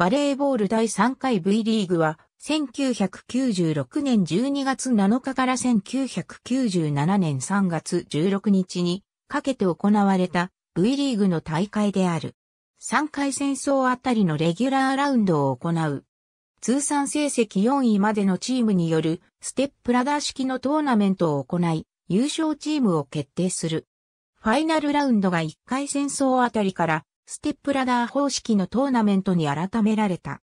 バレーボール第3回 V リーグは、1996年12月7日から1997年3月16日にかけて行われた V リーグの大会である。3回戦争あたりのレギュラーラウンドを行う。通算成績4位までのチームによるステップラダー式のトーナメントを行い、優勝チームを決定する。ファイナルラウンドが1回戦争あたりからステップラダー方式のトーナメントに改められた。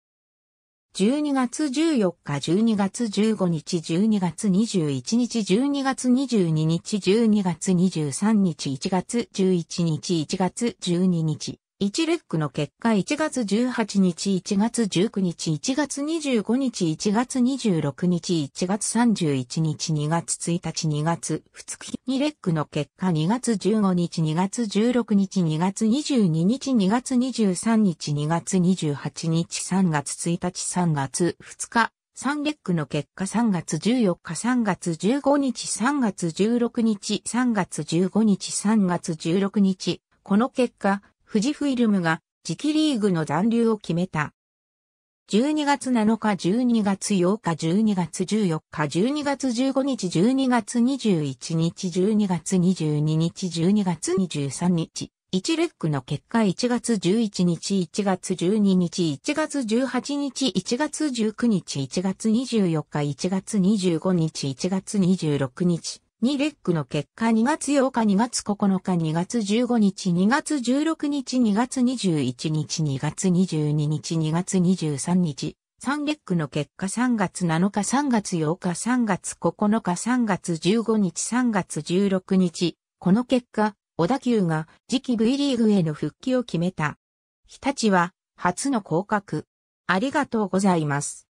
12月14日、12月15日、12月21日、12月22日、12月23日、1月11日、1月12日。1レックの結果1月18日、1月19日、1月25日、1月26日、1月31日、2月1日、2月2日、2レックの結果2月15日、2月16日、2月22日、2月23日、2月28日、3月1日、3月2日、3レックの結果3月14日、3月15日、3月16日、3月15日、3月16日、この結果、富士フイルムが次期リーグの残留を決めた。12月7日、12月8日、12月14日、12月15日、12月21日、12月22日、12月23日、1レックの結果1月11日、1月12日、1月18日、1月19日、1月24日、1月25日、1月26日、2レックの結果2月8日2月9日2月15日2月16日2月21日2月22日2月23日3レックの結果3月7日3月8日3月9日3月15日3月16日この結果小田急が次期 V リーグへの復帰を決めた。日立は初の降格。ありがとうございます。